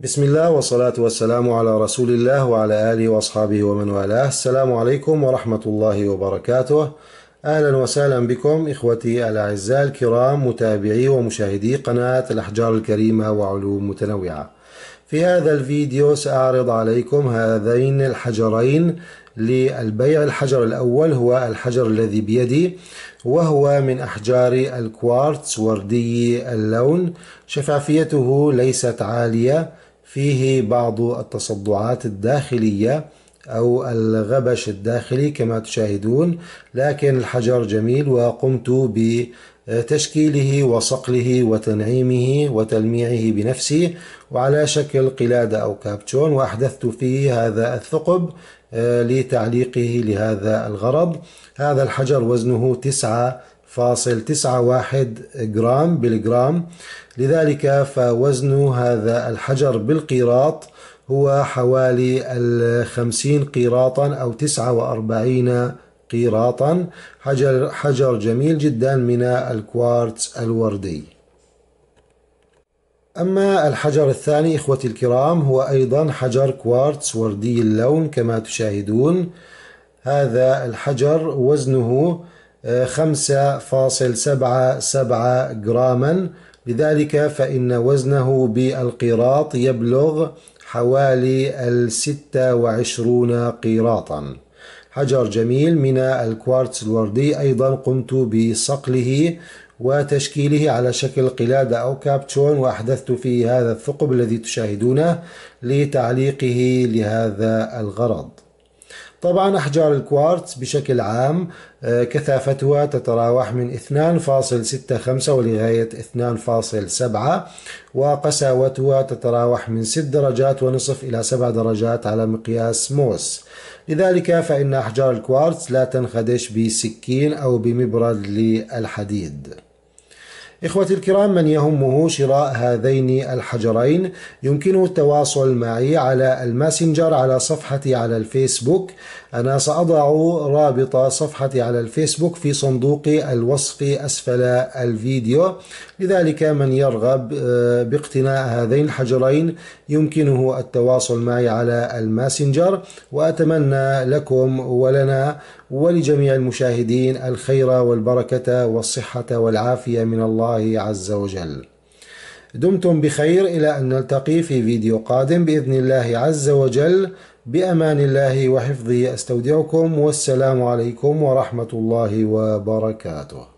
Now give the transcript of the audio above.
بسم الله والصلاة والسلام على رسول الله وعلى آله وأصحابه ومن والاه السلام عليكم ورحمة الله وبركاته أهلا وسهلا بكم إخوتي الأعزاء الكرام متابعي ومشاهدي قناة الأحجار الكريمة وعلوم متنوعة في هذا الفيديو سأعرض عليكم هذين الحجرين للبيع الحجر الأول هو الحجر الذي بيدي وهو من أحجار الكوارتز وردي اللون شفافيته ليست عالية فيه بعض التصدعات الداخلية أو الغبش الداخلي كما تشاهدون لكن الحجر جميل وقمت بتشكيله وصقله وتنعيمه وتلميعه بنفسي وعلى شكل قلادة أو كابتشون وأحدثت فيه هذا الثقب آه، لتعليقه لهذا الغرض هذا الحجر وزنه تسعة فاصل تسعة واحد جرام بالجرام لذلك فوزن هذا الحجر بالقيراط هو حوالي الخمسين قيراطا أو تسعة وأربعين قيراطا حجر, حجر جميل جدا من الكوارتز الوردي أما الحجر الثاني إخوتي الكرام هو أيضا حجر كوارتز وردي اللون كما تشاهدون هذا الحجر وزنه 5.77 جراما لذلك فإن وزنه بالقيراط يبلغ حوالي الستة وعشرون قيراطا حجر جميل من الكوارتز الوردي أيضا قمت بصقله وتشكيله على شكل قلادة أو كابتشون وأحدثت فيه هذا الثقب الذي تشاهدونه لتعليقه لهذا الغرض طبعا أحجار الكوارتز بشكل عام آه، كثافتها تتراوح من 2.65 ولغاية 2.7 وقساوتها تتراوح من 6 درجات ونصف إلى 7 درجات على مقياس موس لذلك فإن أحجار الكوارتز لا تنخدش بسكين أو بمبرد للحديد إخوتي الكرام من يهمه شراء هذين الحجرين يمكنه التواصل معي على الماسنجر على صفحتي على الفيسبوك أنا سأضع رابط صفحتي على الفيسبوك في صندوق الوصف أسفل الفيديو لذلك من يرغب آه، باقتناء هذين الحجرين يمكنه التواصل معي على الماسنجر وأتمنى لكم ولنا ولجميع المشاهدين الخير والبركة والصحة والعافية من الله عز وجل دمتم بخير إلى أن نلتقي في فيديو قادم بإذن الله عز وجل بأمان الله وحفظه أستودعكم والسلام عليكم ورحمة الله وبركاته